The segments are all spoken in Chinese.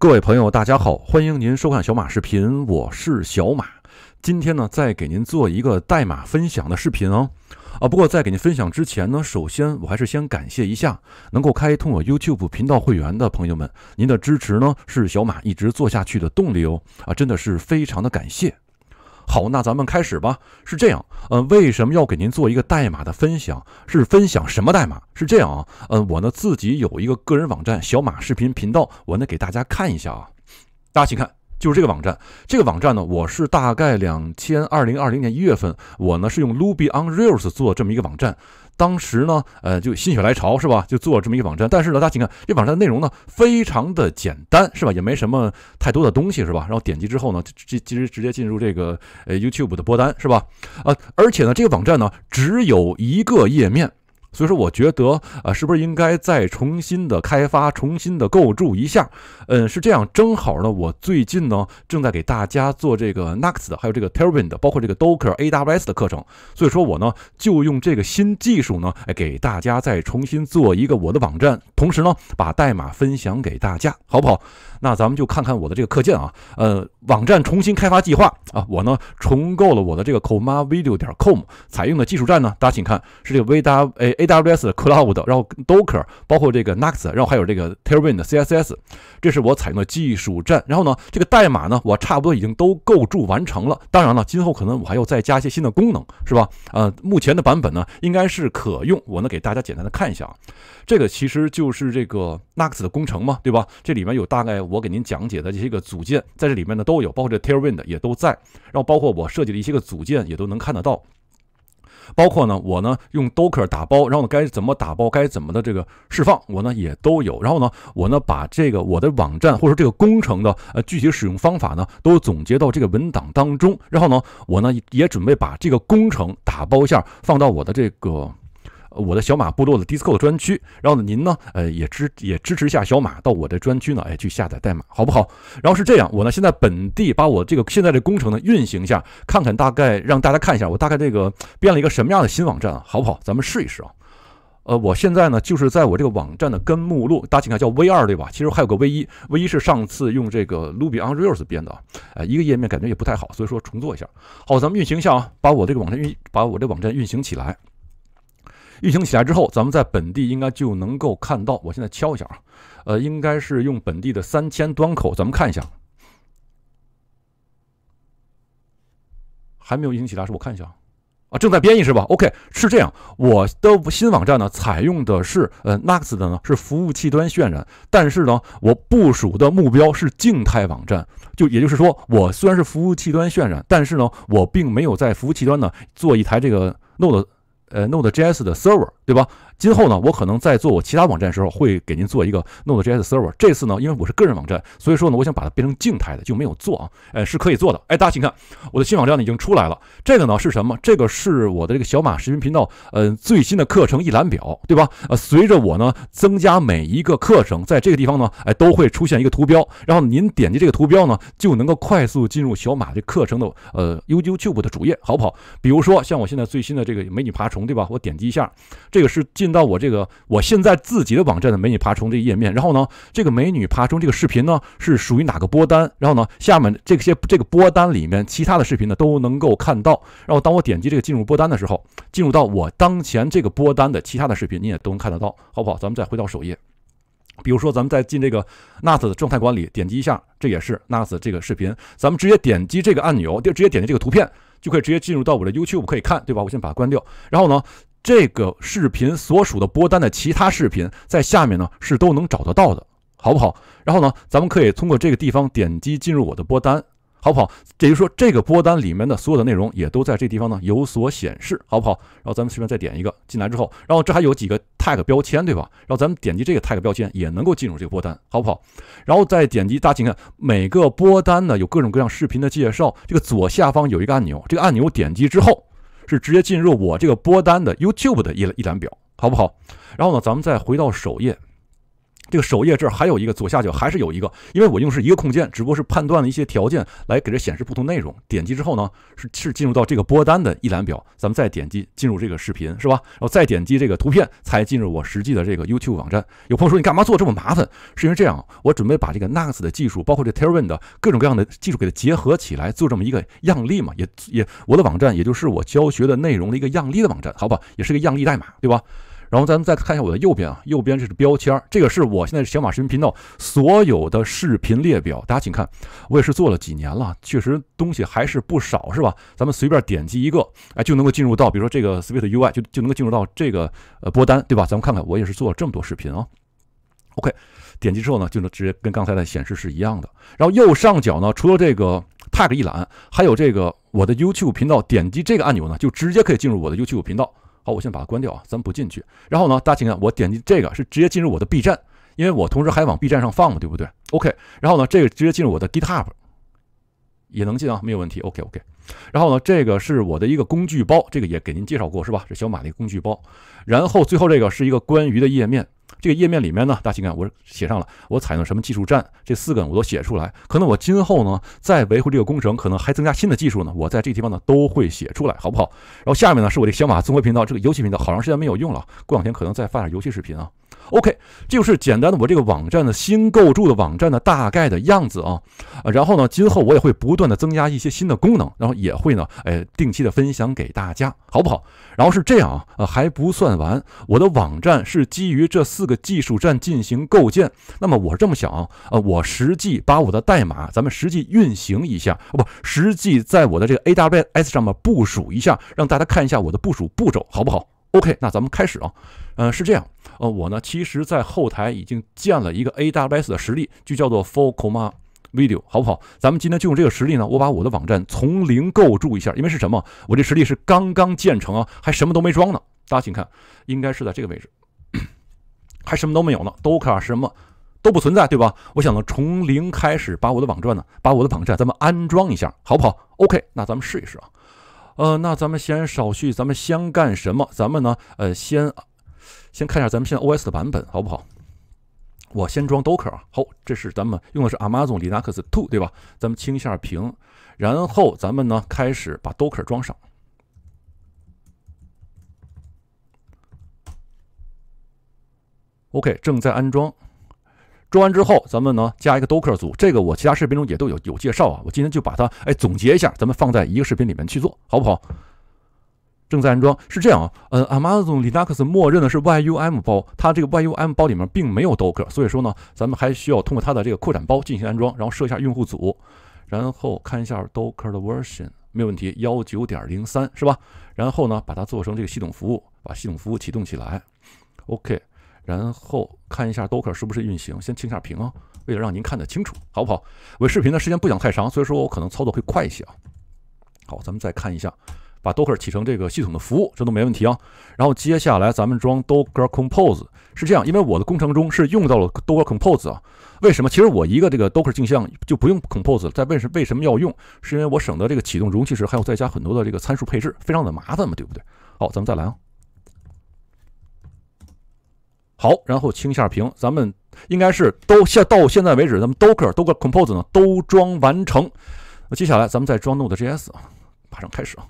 各位朋友，大家好，欢迎您收看小马视频，我是小马。今天呢，再给您做一个代码分享的视频哦。啊，不过在给您分享之前呢，首先我还是先感谢一下能够开通我 YouTube 频道会员的朋友们，您的支持呢是小马一直做下去的动力哦。啊，真的是非常的感谢。好，那咱们开始吧。是这样，呃，为什么要给您做一个代码的分享？是分享什么代码？是这样啊，嗯，我呢自己有一个个人网站，小马视频频道，我呢给大家看一下啊。大家请看，就是这个网站。这个网站呢，我是大概两千二零二零年一月份，我呢是用 Ruby on Rails 做这么一个网站。当时呢，呃，就心血来潮是吧？就做了这么一个网站。但是呢，大家请看，这网站的内容呢非常的简单是吧？也没什么太多的东西是吧？然后点击之后呢，就其实直接进入这个呃 YouTube 的播单是吧？呃，而且呢，这个网站呢只有一个页面。所以说，我觉得啊，是不是应该再重新的开发、重新的构筑一下？嗯，是这样，正好呢，我最近呢正在给大家做这个 Next，还有这个 t e r r w i n d 的，包括这个 Docker、AWS 的课程。所以说，我呢就用这个新技术呢，哎，给大家再重新做一个我的网站，同时呢把代码分享给大家，好不好？那咱们就看看我的这个课件啊，呃，网站重新开发计划啊，我呢重构了我的这个 comavideo 点 com，采用的技术栈呢，大家请看是这个 v W A A。W S Cloud，然后 Docker，包括这个 Next，然后还有这个 Tailwind C S S，这是我采用的技术栈。然后呢，这个代码呢，我差不多已经都构筑完成了。当然了，今后可能我还要再加一些新的功能，是吧？呃，目前的版本呢，应该是可用。我呢，给大家简单的看一下，啊，这个其实就是这个 n u x 的工程嘛，对吧？这里面有大概我给您讲解的这些个组件，在这里面呢都有，包括这 Tailwind 也都在，然后包括我设计的一些个组件也都能看得到。包括呢，我呢用 Docker 打包，然后该怎么打包，该怎么的这个释放，我呢也都有。然后呢，我呢把这个我的网站或者说这个工程的呃具体使用方法呢都总结到这个文档当中。然后呢，我呢也准备把这个工程打包一下，放到我的这个。我的小马部落的迪斯科专区，然后呢，您呢，呃，也支也支持一下小马，到我的专区呢，哎，去下载代码，好不好？然后是这样，我呢，现在本地把我这个现在的工程呢运行一下，看看大概让大家看一下，我大概这个变了一个什么样的新网站啊，好不好？咱们试一试啊。呃，我现在呢，就是在我这个网站的根目录，大家请看，叫 V 二对吧？其实还有个 V 一，V 一是上次用这个 Ruby on Rails 编的啊，一个页面感觉也不太好，所以说重做一下。好，咱们运行一下啊，把我这个网站运把我这网站运行起来。运行起来之后，咱们在本地应该就能够看到。我现在敲一下啊，呃，应该是用本地的三千端口。咱们看一下，还没有运行起来是？我看一下啊，正在编译是吧？OK，是这样。我的新网站呢，采用的是呃 n u x 的呢，是服务器端渲染。但是呢，我部署的目标是静态网站，就也就是说，我虽然是服务器端渲染，但是呢，我并没有在服务器端呢做一台这个 Node。呃，Node.js 的 Server，对吧？今后呢，我可能在做我其他网站的时候会给您做一个 Node.js server。这次呢，因为我是个人网站，所以说呢，我想把它变成静态的，就没有做啊。哎，是可以做的。哎，大家请看我的新网站呢已经出来了。这个呢是什么？这个是我的这个小马视频频道，嗯，最新的课程一览表，对吧？呃，随着我呢增加每一个课程，在这个地方呢，哎，都会出现一个图标，然后您点击这个图标呢，就能够快速进入小马这课程的呃 YouTube 的主页，好不好？比如说像我现在最新的这个美女爬虫，对吧？我点击一下，这个是进。进到我这个我现在自己的网站的美女爬虫这个页面，然后呢，这个美女爬虫这个视频呢是属于哪个播单？然后呢，下面这些这个播单里面其他的视频呢都能够看到。然后当我点击这个进入播单的时候，进入到我当前这个播单的其他的视频你也都能看得到，好不好？咱们再回到首页，比如说咱们再进这个 NAS 的状态管理，点击一下，这也是 NAS 这个视频，咱们直接点击这个按钮，就直接点击这个图片，就可以直接进入到我的 YouTube 可以看，对吧？我先把它关掉，然后呢？这个视频所属的播单的其他视频，在下面呢是都能找得到的，好不好？然后呢，咱们可以通过这个地方点击进入我的播单，好不好？也就是说，这个播单里面的所有的内容也都在这地方呢有所显示，好不好？然后咱们随便再点一个进来之后，然后这还有几个 tag 标签，对吧？然后咱们点击这个 tag 标签也能够进入这个播单，好不好？然后再点击大家，请看每个播单呢有各种各样视频的介绍，这个左下方有一个按钮，这个按钮点击之后。是直接进入我这个播单的 YouTube 的一一览表，好不好？然后呢，咱们再回到首页。这个首页这儿还有一个左下角还是有一个，因为我用是一个控件，只不过是判断了一些条件来给它显示不同内容。点击之后呢，是是进入到这个播单的一览表，咱们再点击进入这个视频，是吧？然后再点击这个图片，才进入我实际的这个 YouTube 网站。有朋友说你干嘛做这么麻烦？是因为这样，我准备把这个 Next 的技术，包括这 Tailwind 各种各样的技术给它结合起来做这么一个样例嘛？也也我的网站也就是我教学的内容的一个样例的网站，好不好？也是个样例代码，对吧？然后咱们再看一下我的右边啊，右边这是标签儿，这个是我现在小马视频频道所有的视频列表。大家请看，我也是做了几年了，确实东西还是不少，是吧？咱们随便点击一个，哎，就能够进入到，比如说这个 Sweet U I，就就能够进入到这个呃播单，对吧？咱们看看，我也是做了这么多视频啊。OK，点击之后呢，就能直接跟刚才的显示是一样的。然后右上角呢，除了这个 Tag 一栏，还有这个我的 YouTube 频道，点击这个按钮呢，就直接可以进入我的 YouTube 频道。好，我先把它关掉啊，咱们不进去。然后呢，大家请看，我点击这个是直接进入我的 B 站，因为我同时还往 B 站上放嘛，对不对？OK。然后呢，这个直接进入我的 GitHub 也能进啊，没有问题。OK OK。然后呢，这个是我的一个工具包，这个也给您介绍过是吧？这小马的一个工具包。然后最后这个是一个关于的页面。这个页面里面呢，大家看，我写上了，我采用什么技术栈，这四个我都写出来。可能我今后呢，再维护这个工程，可能还增加新的技术呢，我在这个地方呢都会写出来，好不好？然后下面呢是我的小马综合频道，这个游戏频道，好长时间没有用了，过两天可能再发点游戏视频啊。OK，这就是简单的我这个网站的新构筑的网站的大概的样子啊，然后呢，今后我也会不断的增加一些新的功能，然后也会呢，哎，定期的分享给大家，好不好？然后是这样啊，呃，还不算完，我的网站是基于这四个技术栈进行构建。那么我这么想啊，呃，我实际把我的代码，咱们实际运行一下，哦不，实际在我的这个 AWS 上面部署一下，让大家看一下我的部署步骤，好不好？OK，那咱们开始啊，嗯，是这样，呃，我呢，其实，在后台已经建了一个 AWS 的实例，就叫做 f o r Comma Video，好不好？咱们今天就用这个实例呢，我把我的网站从零构筑一下，因为是什么？我这实力是刚刚建成啊，还什么都没装呢。大家请看，应该是在这个位置，还什么都没有呢，Docker 什么都不存在，对吧？我想呢，从零开始把我的网站呢，把我的网站咱们安装一下，好不好？OK，那咱们试一试啊。呃，那咱们先少叙，咱们先干什么？咱们呢，呃，先先看一下咱们现在 OS 的版本好不好？我先装 Docker 啊，好，这是咱们用的是 Amazon Linux 2，对吧？咱们清一下屏，然后咱们呢开始把 Docker 装上。OK，正在安装。装完之后，咱们呢加一个 Docker 组，这个我其他视频中也都有有介绍啊。我今天就把它哎总结一下，咱们放在一个视频里面去做，好不好？正在安装，是这样啊。呃，Amazon Linux 默认的是 YUM 包，它这个 YUM 包里面并没有 Docker，所以说呢，咱们还需要通过它的这个扩展包进行安装，然后设一下用户组，然后看一下 Docker 的 version，没有问题，幺九点零三是吧？然后呢，把它做成这个系统服务，把系统服务启动起来，OK。然后看一下 Docker 是不是运行，先清下屏啊，为了让您看得清楚，好不好？我视频的时间不想太长，所以说我可能操作会快一些啊。好，咱们再看一下，把 Docker 启成这个系统的服务，这都没问题啊。然后接下来咱们装 Docker Compose，是这样，因为我的工程中是用到了 Docker Compose 啊。为什么？其实我一个这个 Docker 镜像就不用 Compose，了，在为什为什么要用？是因为我省得这个启动容器时还要再加很多的这个参数配置，非常的麻烦嘛，对不对？好，咱们再来啊。好，然后清一下屏。咱们应该是都现到现在为止，咱们 Docker、Docker Compose 呢都装完成。那接下来咱们再装 Node.js 啊，马上开始啊。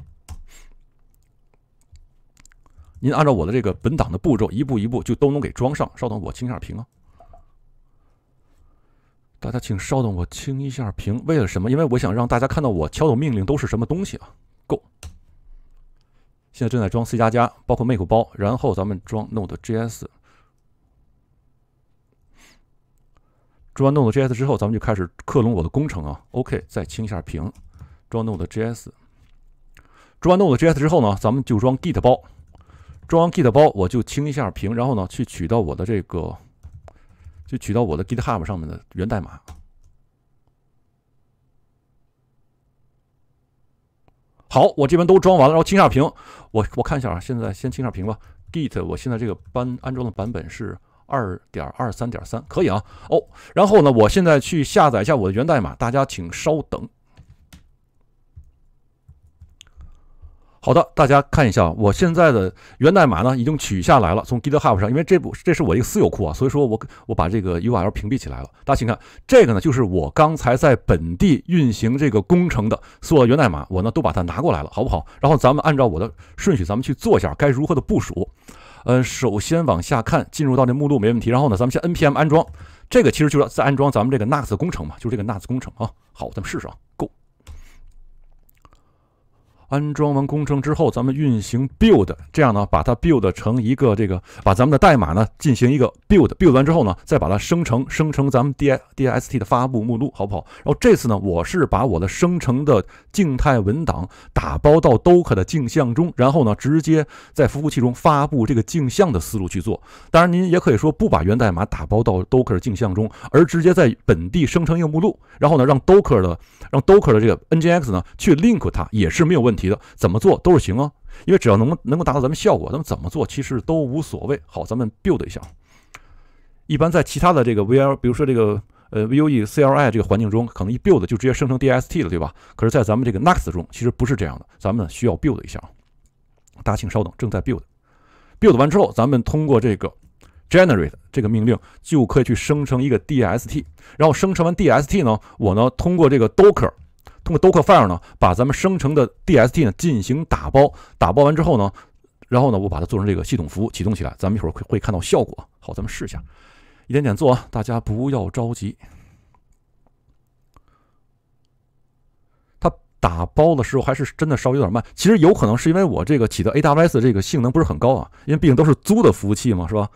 您按照我的这个本档的步骤，一步一步就都能给装上。稍等，我清一下屏啊。大家请稍等，我清一下屏。为了什么？因为我想让大家看到我敲的命令都是什么东西啊。Go，现在正在装 C 加加，包括 Make 包，然后咱们装 Node.js。装完 Node.js 之后，咱们就开始克隆我的工程啊。OK，再清一下屏，装 Node.js。装完 Node.js 之后呢，咱们就装 Git 包。装完 Git 包，我就清一下屏，然后呢，去取到我的这个，就取到我的 GitHub 上面的源代码。好，我这边都装完了，然后清下屏。我我看一下啊，现在先清下屏吧。Git，我现在这个班安装的版本是。二点二三点三，可以啊。哦，然后呢，我现在去下载一下我的源代码，大家请稍等。好的，大家看一下，我现在的源代码呢已经取下来了，从 GitHub 上，因为这部这是我一个私有库啊，所以说我我把这个 URL 屏蔽起来了。大家请看，这个呢就是我刚才在本地运行这个工程的所有源代码，我呢都把它拿过来了，好不好？然后咱们按照我的顺序，咱们去做一下该如何的部署。呃，首先往下看，进入到这目录没问题。然后呢，咱们先 NPM 安装，这个其实就是在安装咱们这个 n a s 工程嘛，就是这个 n a s 工程啊。好，咱们试试啊，Go。安装完工程之后，咱们运行 build，这样呢，把它 build 成一个这个，把咱们的代码呢进行一个 build，build 完之后呢，再把它生成生成咱们 d d s t 的发布目录，好不好？然后这次呢，我是把我的生成的静态文档打包到 docker 的镜像中，然后呢，直接在服务器中发布这个镜像的思路去做。当然，您也可以说不把源代码打包到 docker 镜像中，而直接在本地生成一个目录，然后呢，让 docker 的让 docker 的这个 nginx 呢去 link 它，也是没有问。题的怎么做都是行啊，因为只要能够能够达到咱们效果，咱们怎么做其实都无所谓。好，咱们 build 一下。一般在其他的这个 V L，比如说这个呃 V U E C L I 这个环境中，可能一 build 就直接生成 D S T 了，对吧？可是，在咱们这个 N e X t 中，其实不是这样的。咱们呢需要 build 一下。大家请稍等，正在 build。build 完之后，咱们通过这个 generate 这个命令，就可以去生成一个 D S T。然后生成完 D S T 呢，我呢通过这个 Docker。通过 Dockerfile 呢，把咱们生成的 DST 呢进行打包，打包完之后呢，然后呢，我把它做成这个系统服务启动起来，咱们一会儿会会看到效果。好，咱们试一下，一点点做啊，大家不要着急。它打包的时候还是真的稍微有点慢，其实有可能是因为我这个起的 AWS 这个性能不是很高啊，因为毕竟都是租的服务器嘛，是吧？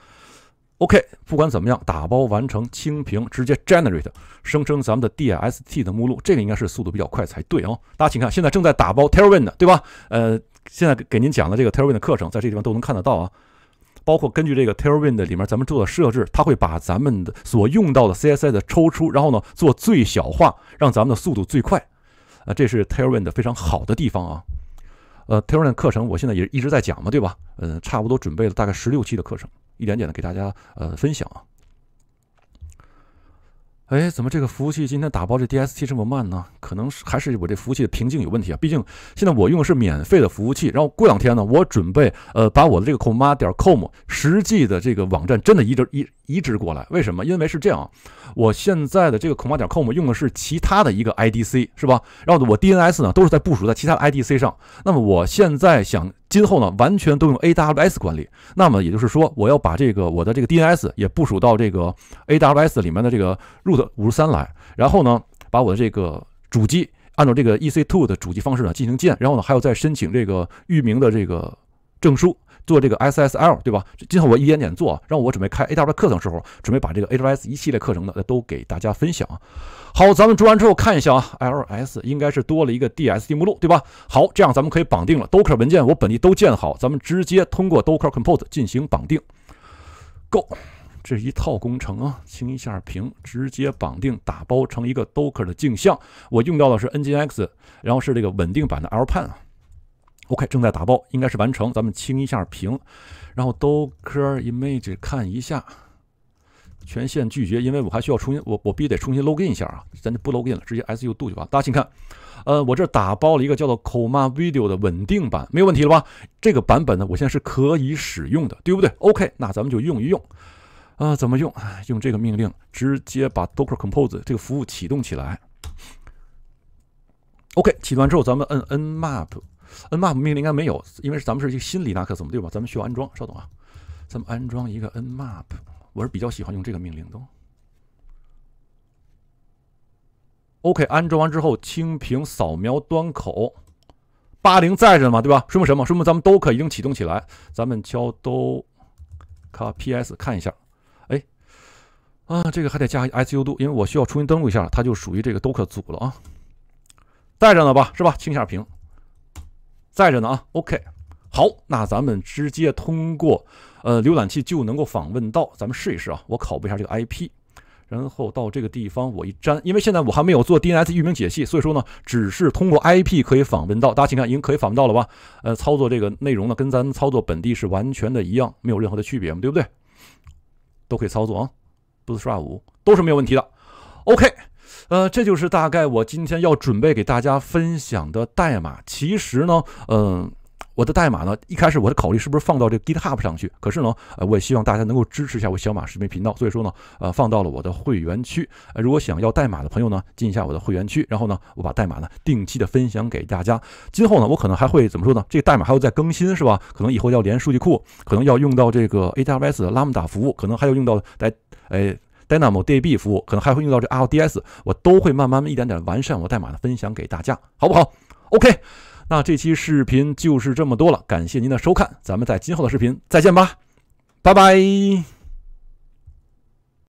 OK，不管怎么样，打包完成清屏，直接 generate 生成咱们的 dst 的目录，这个应该是速度比较快才对哦。大家请看，现在正在打包 Tailwind 的，对吧？呃，现在给您讲的这个 Tailwind 的课程，在这地方都能看得到啊。包括根据这个 Tailwind 里面咱们做的设置，它会把咱们的所用到的 CSS 的抽出，然后呢做最小化，让咱们的速度最快。啊，这是 Tailwind 非常好的地方啊。呃，Tailwind 课程我现在也一直在讲嘛，对吧？嗯，差不多准备了大概十六期的课程。一点点的给大家呃分享。啊。哎，怎么这个服务器今天打包这 DST 这么慢呢？可能是还是我这服务器的瓶颈有问题啊。毕竟现在我用的是免费的服务器，然后过两天呢，我准备呃把我的这个 comma 点 com 实际的这个网站真的移植移移植过来。为什么？因为是这样啊，我现在的这个 comma 点 com 用的是其他的一个 IDC 是吧？然后我 DNS 呢都是在部署在其他的 IDC 上。那么我现在想。今后呢，完全都用 AWS 管理。那么也就是说，我要把这个我的这个 DNS 也部署到这个 AWS 里面的这个 Root 五十三来，然后呢，把我的这个主机按照这个 EC2 的主机方式呢进行建，然后呢，还要再申请这个域名的这个证书。做这个 SSL 对吧？今后我一点点做。让我准备开 AWS 课程时候，准备把这个 AWS 一系列课程呢都给大家分享。好，咱们做完之后看一下啊，LS 应该是多了一个 DSD 目录对吧？好，这样咱们可以绑定了 Docker 文件，我本地都建好，咱们直接通过 Docker Compose 进行绑定。Go，这一套工程啊，清一下屏，直接绑定，打包成一个 Docker 的镜像。我用到的是 Nginx，然后是这个稳定版的 l p a n 啊。OK，正在打包，应该是完成。咱们清一下屏，然后 Docker image 看一下，权限拒绝，因为我还需要重新，我我必须得重新 login 一下啊。咱就不 login 了，直接 su do 就完了。大家请看，呃，我这打包了一个叫做 Comma Video 的稳定版，没有问题了吧？这个版本呢，我现在是可以使用的，对不对？OK，那咱们就用一用，啊，怎么用？用这个命令直接把 Docker Compose 这个服务启动起来。OK，启动完之后，咱们摁 nmap。nmap 命令应该没有，因为是咱们是一个新里拉克索，对吧？咱们需要安装，稍等啊，咱们安装一个 nmap，我是比较喜欢用这个命令的。OK，安装完之后清屏，扫描端口，八零在着嘛，对吧？说明什么？说明咱们都可已经启动起来。咱们敲 docker，看 PS 看一下，哎，啊，这个还得加 SU 度，因为我需要重新登录一下，它就属于这个 docker 组了啊。带着呢吧，是吧？清下屏。再着呢啊，OK，好，那咱们直接通过呃浏览器就能够访问到，咱们试一试啊，我拷贝一下这个 IP，然后到这个地方我一粘，因为现在我还没有做 DNS 域名解析，所以说呢，只是通过 IP 可以访问到，大家请看已经可以访问到了吧？呃，操作这个内容呢，跟咱们操作本地是完全的一样，没有任何的区别嘛，对不对？都可以操作啊，Bootstrap 五都是没有问题的，OK。呃，这就是大概我今天要准备给大家分享的代码。其实呢，嗯，我的代码呢，一开始我在考虑是不是放到这个 GitHub 上去。可是呢，呃，我也希望大家能够支持一下我小马视频频道。所以说呢，呃，放到了我的会员区。呃，如果想要代码的朋友呢，进一下我的会员区，然后呢，我把代码呢定期的分享给大家。今后呢，我可能还会怎么说呢？这个代码还要再更新，是吧？可能以后要连数据库，可能要用到这个 AWS 的 Lambda 服务，可能还要用到在哎。DynamoDB 服务可能还会用到这 RDS，我都会慢慢一点点完善我代码的分享给大家，好不好？OK，那这期视频就是这么多了，感谢您的收看，咱们在今后的视频再见吧，拜拜。